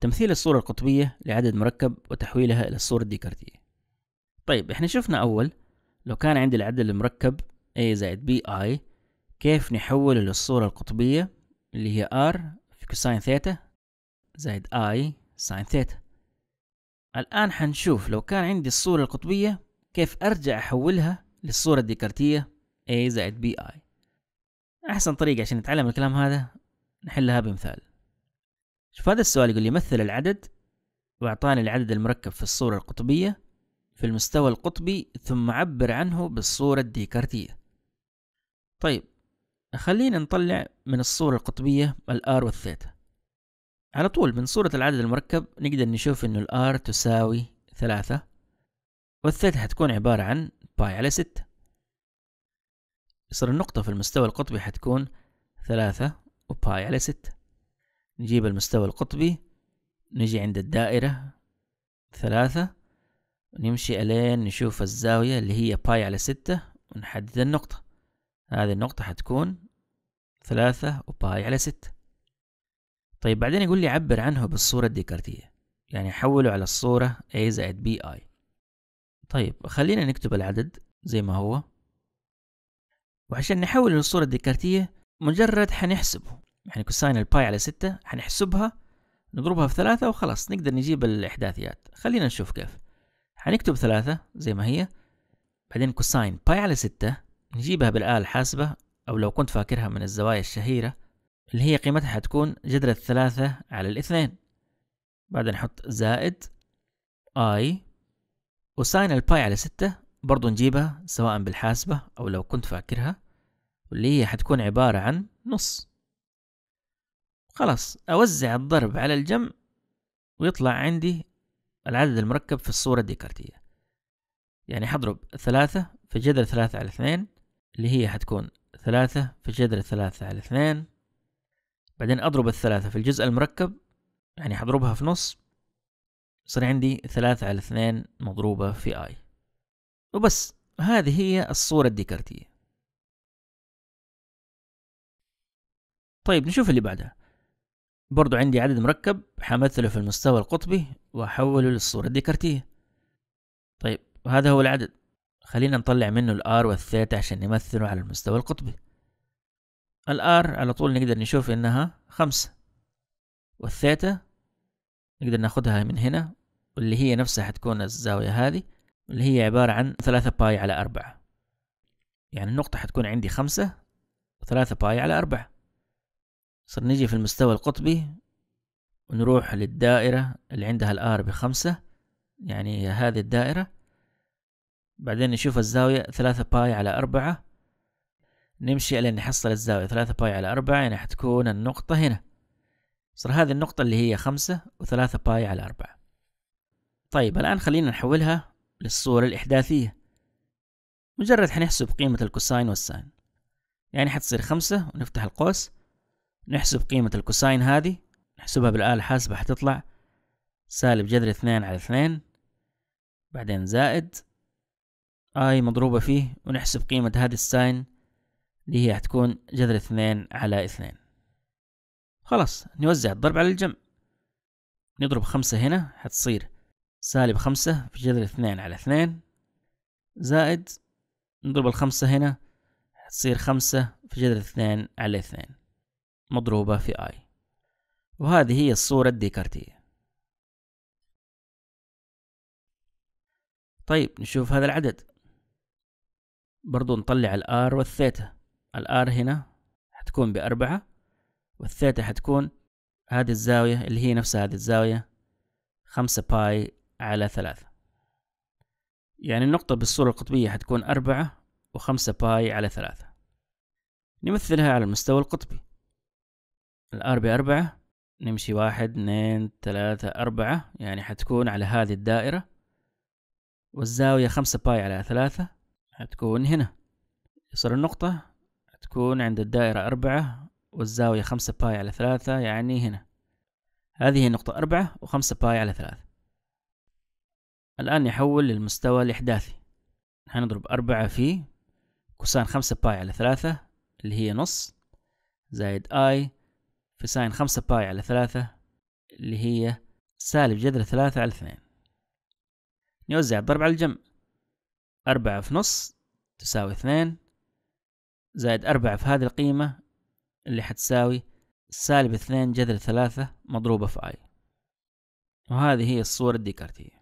تمثيل الصورة القطبية لعدد مركب وتحويلها إلى الصورة الديكارتية طيب إحنا شفنا أول لو كان عندي العدد المركب A زائد B I كيف نحوله للصورة القطبية اللي هي R في كوساين ثيتا زائد I ساين ثيتا الآن حنشوف لو كان عندي الصورة القطبية كيف أرجع أحولها للصورة الديكارتية A زائد B I أحسن طريقة عشان نتعلم الكلام هذا نحلها بمثال شوف هذا السؤال يقول لي مثل العدد واعطاني العدد المركب في الصورة القطبية في المستوى القطبي ثم عبر عنه بالصورة الديكارتية طيب خلينا نطلع من الصورة القطبية الآر والثيتا على طول من صورة العدد المركب نقدر نشوف إنه الآر تساوي ثلاثة والثيتا حتكون عبارة عن باي على ستة يصير النقطة في المستوى القطبي حتكون ثلاثة وباي على ستة نجيب المستوى القطبي نجي عند الدائرة ثلاثة ونمشي ألين نشوف الزاوية اللي هي باي على ستة ونحدد النقطة هذه النقطة حتكون ثلاثة وباي على ستة طيب بعدين يقول لي عبر عنه بالصورة الديكارتية يعني حوله على الصورة A زائد BI طيب خلينا نكتب العدد زي ما هو وعشان نحوله للصورة الديكارتية مجرد حنحسبه يعني كوساين الباي على ستة هنحسبها نضربها في ثلاثة وخلاص نقدر نجيب الإحداثيات خلينا نشوف كيف هنكتب ثلاثة زي ما هي بعدين كوساين باي على ستة نجيبها بالآلة الحاسبة أو لو كنت فاكرها من الزوايا الشهيرة اللي هي قيمتها حتكون جذر الثلاثة على الاثنين بعدين نحط زائد اي وساين الباي على ستة برضو نجيبها سواء بالحاسبة أو لو كنت فاكرها واللي هي حتكون عبارة عن نص خلاص أوزع الضرب على الجمع ويطلع عندي العدد المركب في الصورة الديكارتية يعني حضرب ثلاثة في جذر ثلاثة على اثنين اللي هي حتكون ثلاثة في جذر ثلاثة على اثنين بعدين أضرب الثلاثة في الجزء المركب يعني حضربها في نص يصير عندي ثلاثة على اثنين مضروبة في آي وبس هذه هي الصورة الديكارتية طيب نشوف اللي بعدها برضو عندي عدد مركب همثله في المستوى القطبي وأحوله للصورة الديكارتية طيب هذا هو العدد خلينا نطلع منه الآر والثيتا عشان نمثله على المستوى القطبي الآر على طول نقدر نشوف إنها خمسة والثيتا نقدر ناخدها من هنا واللي هي نفسها حتكون الزاوية هذه اللي هي عبارة عن ثلاثة باي على أربعة يعني النقطة حتكون عندي خمسة وثلاثة باي على أربعة صرنا نجي في المستوى القطبي ونروح للدائرة اللي عندها الآر بخمسة يعني هذه الدائرة بعدين نشوف الزاوية ثلاثة باي على أربعة نمشي لين نحصل الزاوية ثلاثة باي على أربعة يعني حتكون النقطة هنا صار هذه النقطة اللي هي خمسة وثلاثة باي على أربعة طيب الآن خلينا نحولها للصورة الإحداثية مجرد حنحسب قيمة الكوساين والساين يعني حتصير خمسة ونفتح القوس نحسب قيمة الكوساين هذه نحسبها بالآلة الحاسبة حتطلع سالب جذر اثنين على اثنين بعدين زائد اي مضروبة فيه ونحسب قيمة هذه الساين اللي هي حتكون جذر اثنين على اثنين خلاص نوزع الضرب على الجمع نضرب خمسة هنا حتصير سالب خمسة في جذر اثنين على اثنين زائد نضرب الخمسة هنا حتصير خمسة في جذر اثنين على اثنين مضروبة في I وهذه هي الصورة الديكارتية طيب نشوف هذا العدد برضو نطلع الآر والثيتا الآر هنا حتكون بأربعة والثيتا حتكون هذه الزاوية اللي هي نفسها هذه الزاوية خمسة باي على ثلاثة يعني النقطة بالصورة القطبية حتكون أربعة وخمسة باي على ثلاثة نمثلها على المستوى القطبي بي أربعة نمشي واحد اثنين ثلاثة أربعة يعني حتكون على هذه الدائرة والزاوية خمسة باي على ثلاثة حتكون هنا يصير النقطة تكون عند الدائرة أربعة والزاوية خمسة باي على ثلاثة يعني هنا هذه هي نقطة أربعة وخمسة باي على ثلاثة الآن نحول للمستوى الإحداثي هنضرب أربعة في كوسان خمسة باي على ثلاثة اللي هي نص زائد آي في ساين خمسة باي على ثلاثة اللي هي سالب جذر ثلاثة على اثنين نوزع الضرب على الجمع أربعة في نص تساوي اثنين زائد أربعة في هذه القيمة اللي حتساوي سالب اثنين جذر ثلاثة مضروبة في اي وهذه هي الصورة الديكارتية